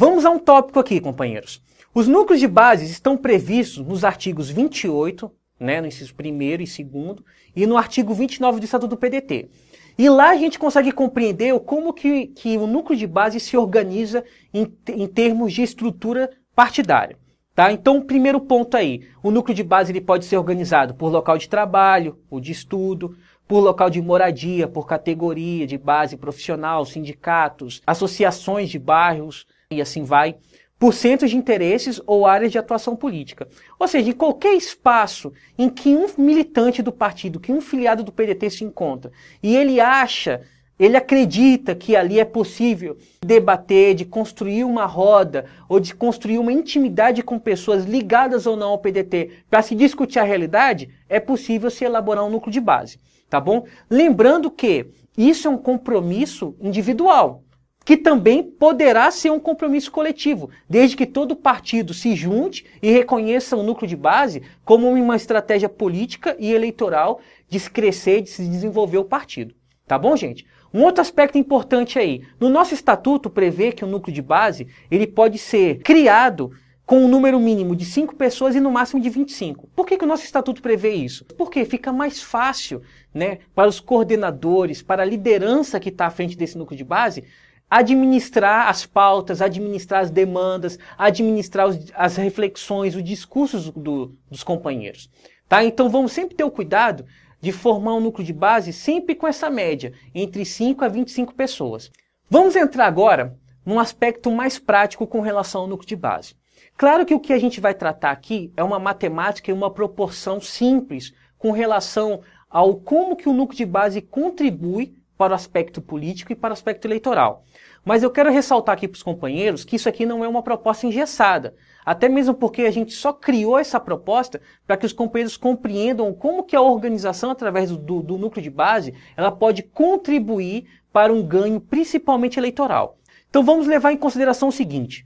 Vamos a um tópico aqui, companheiros. Os núcleos de bases estão previstos nos artigos 28, né, no inciso 1 e 2, e no artigo 29 do Estatuto do PDT. E lá a gente consegue compreender como que, que o núcleo de base se organiza em, em termos de estrutura partidária. Tá? Então, primeiro ponto aí, o núcleo de base ele pode ser organizado por local de trabalho, ou de estudo, por local de moradia, por categoria de base profissional, sindicatos, associações de bairros, e assim vai, por centros de interesses ou áreas de atuação política. Ou seja, em qualquer espaço em que um militante do partido, que um filiado do PDT se encontra, e ele acha, ele acredita que ali é possível debater, de construir uma roda ou de construir uma intimidade com pessoas ligadas ou não ao PDT para se discutir a realidade, é possível se elaborar um núcleo de base, tá bom? Lembrando que isso é um compromisso individual que também poderá ser um compromisso coletivo, desde que todo partido se junte e reconheça o núcleo de base como uma estratégia política e eleitoral de crescer e de se desenvolver o partido. Tá bom, gente? Um outro aspecto importante aí, no nosso estatuto prevê que o núcleo de base, ele pode ser criado com um número mínimo de 5 pessoas e no máximo de 25. Por que, que o nosso estatuto prevê isso? Porque fica mais fácil né, para os coordenadores, para a liderança que está à frente desse núcleo de base, administrar as pautas, administrar as demandas, administrar os, as reflexões, os discursos do, dos companheiros. Tá? Então vamos sempre ter o cuidado de formar um núcleo de base sempre com essa média, entre 5 a 25 pessoas. Vamos entrar agora num aspecto mais prático com relação ao núcleo de base. Claro que o que a gente vai tratar aqui é uma matemática e uma proporção simples com relação ao como que o núcleo de base contribui para o aspecto político e para o aspecto eleitoral. Mas eu quero ressaltar aqui para os companheiros que isso aqui não é uma proposta engessada, até mesmo porque a gente só criou essa proposta para que os companheiros compreendam como que a organização, através do, do núcleo de base, ela pode contribuir para um ganho principalmente eleitoral. Então vamos levar em consideração o seguinte,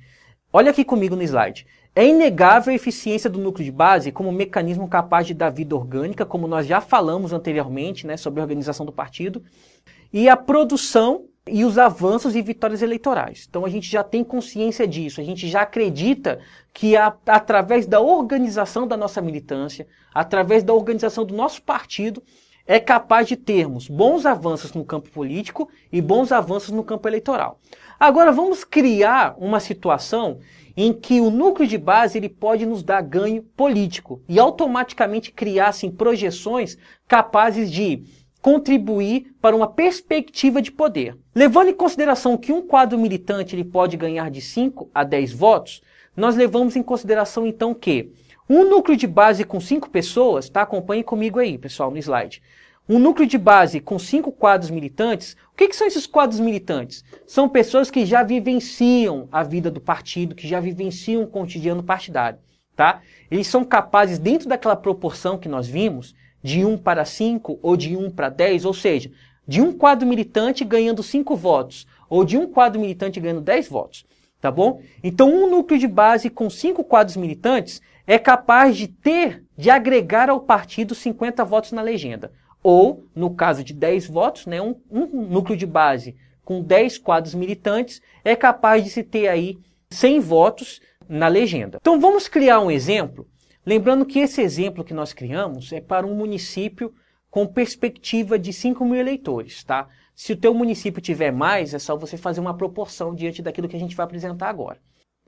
olha aqui comigo no slide. É inegável a eficiência do núcleo de base como mecanismo capaz de dar vida orgânica, como nós já falamos anteriormente né, sobre a organização do partido e a produção e os avanços e vitórias eleitorais. Então a gente já tem consciência disso, a gente já acredita que a, através da organização da nossa militância, através da organização do nosso partido, é capaz de termos bons avanços no campo político e bons avanços no campo eleitoral. Agora vamos criar uma situação em que o núcleo de base ele pode nos dar ganho político e automaticamente criar assim, projeções capazes de contribuir para uma perspectiva de poder. Levando em consideração que um quadro militante ele pode ganhar de 5 a 10 votos, nós levamos em consideração então que um núcleo de base com 5 pessoas, tá? Acompanhe comigo aí, pessoal, no slide. Um núcleo de base com cinco quadros militantes, o que, que, são esses quadros militantes? São pessoas que já vivenciam a vida do partido, que já vivenciam o cotidiano partidário, tá? Eles são capazes, dentro daquela proporção que nós vimos, de 1 para 5 ou de 1 para 10, ou seja, de um quadro militante ganhando 5 votos, ou de um quadro militante ganhando 10 votos, tá bom? Então, um núcleo de base com 5 quadros militantes é capaz de ter, de agregar ao partido 50 votos na legenda. Ou, no caso de 10 votos, né, um, um núcleo de base com 10 quadros militantes é capaz de se ter aí 100 votos na legenda. Então, vamos criar um exemplo Lembrando que esse exemplo que nós criamos é para um município com perspectiva de 5 mil eleitores, tá? Se o teu município tiver mais, é só você fazer uma proporção diante daquilo que a gente vai apresentar agora.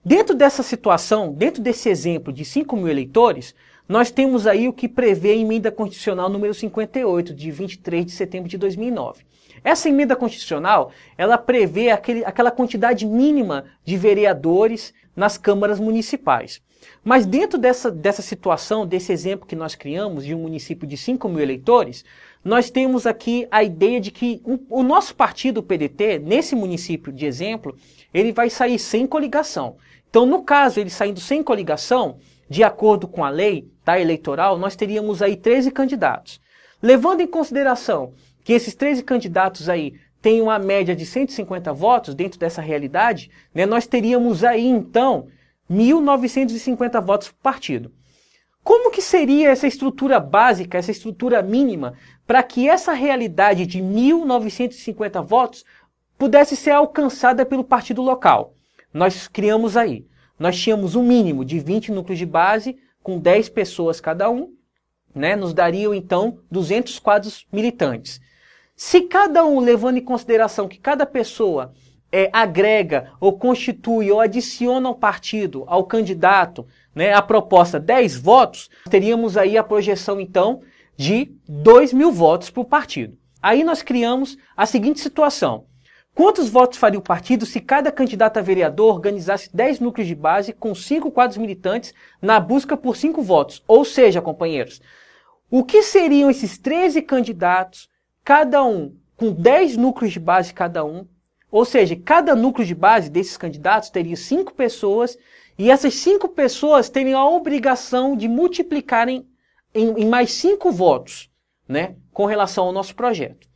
Dentro dessa situação, dentro desse exemplo de 5 mil eleitores, nós temos aí o que prevê a emenda constitucional número 58, de 23 de setembro de 2009. Essa emenda constitucional, ela prevê aquele, aquela quantidade mínima de vereadores nas câmaras municipais. Mas dentro dessa, dessa situação, desse exemplo que nós criamos de um município de 5 mil eleitores, nós temos aqui a ideia de que um, o nosso partido, o PDT, nesse município de exemplo, ele vai sair sem coligação. Então, no caso, ele saindo sem coligação, de acordo com a lei tá, eleitoral, nós teríamos aí 13 candidatos. Levando em consideração que esses 13 candidatos aí têm uma média de 150 votos dentro dessa realidade, né, nós teríamos aí então 1.950 votos por partido. Como que seria essa estrutura básica, essa estrutura mínima, para que essa realidade de 1.950 votos pudesse ser alcançada pelo partido local? Nós criamos aí. Nós tínhamos um mínimo de 20 núcleos de base, com 10 pessoas cada um, né? nos dariam então 200 quadros militantes. Se cada um, levando em consideração que cada pessoa é, agrega ou constitui ou adiciona ao partido, ao candidato, né, a proposta 10 votos, teríamos aí a projeção então de 2 mil votos para o partido. Aí nós criamos a seguinte situação. Quantos votos faria o partido se cada candidato a vereador organizasse 10 núcleos de base com 5 quadros militantes na busca por 5 votos? Ou seja, companheiros, o que seriam esses 13 candidatos cada um com 10 núcleos de base cada um, ou seja, cada núcleo de base desses candidatos teria cinco pessoas e essas cinco pessoas teriam a obrigação de multiplicarem em, em mais cinco votos, né, com relação ao nosso projeto.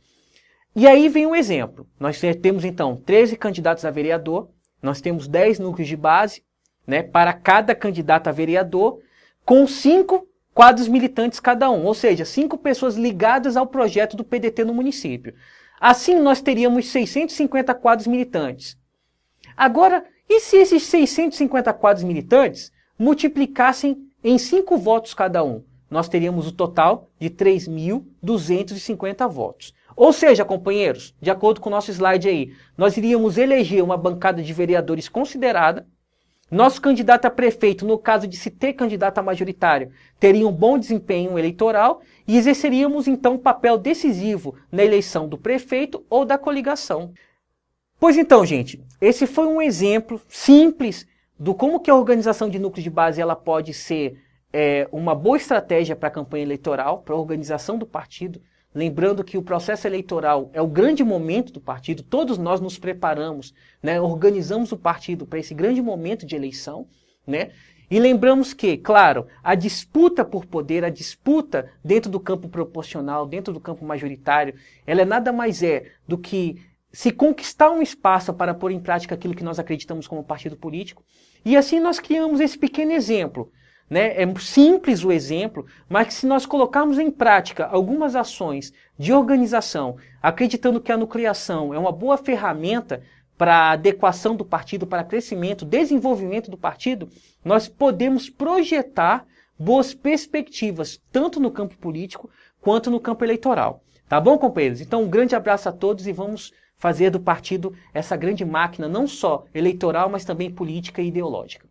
E aí vem um exemplo. Nós temos então 13 candidatos a vereador, nós temos 10 núcleos de base, né, para cada candidato a vereador, com cinco quadros militantes cada um, ou seja, cinco pessoas ligadas ao projeto do PDT no município. Assim, nós teríamos 650 quadros militantes. Agora, e se esses 650 quadros militantes multiplicassem em cinco votos cada um? Nós teríamos o total de 3.250 votos. Ou seja, companheiros, de acordo com o nosso slide aí, nós iríamos eleger uma bancada de vereadores considerada, nosso candidato a prefeito, no caso de se ter candidato a majoritário, teria um bom desempenho eleitoral e exerceríamos então um papel decisivo na eleição do prefeito ou da coligação. Pois então, gente, esse foi um exemplo simples do como que a organização de núcleos de base ela pode ser é, uma boa estratégia para a campanha eleitoral, para a organização do partido, Lembrando que o processo eleitoral é o grande momento do partido, todos nós nos preparamos, né, organizamos o partido para esse grande momento de eleição, né? E lembramos que, claro, a disputa por poder, a disputa dentro do campo proporcional, dentro do campo majoritário, ela é nada mais é do que se conquistar um espaço para pôr em prática aquilo que nós acreditamos como partido político. E assim nós criamos esse pequeno exemplo né? É simples o exemplo, mas se nós colocarmos em prática algumas ações de organização, acreditando que a nucleação é uma boa ferramenta para adequação do partido, para crescimento, desenvolvimento do partido, nós podemos projetar boas perspectivas, tanto no campo político quanto no campo eleitoral. Tá bom, companheiros? Então, um grande abraço a todos e vamos fazer do partido essa grande máquina, não só eleitoral, mas também política e ideológica.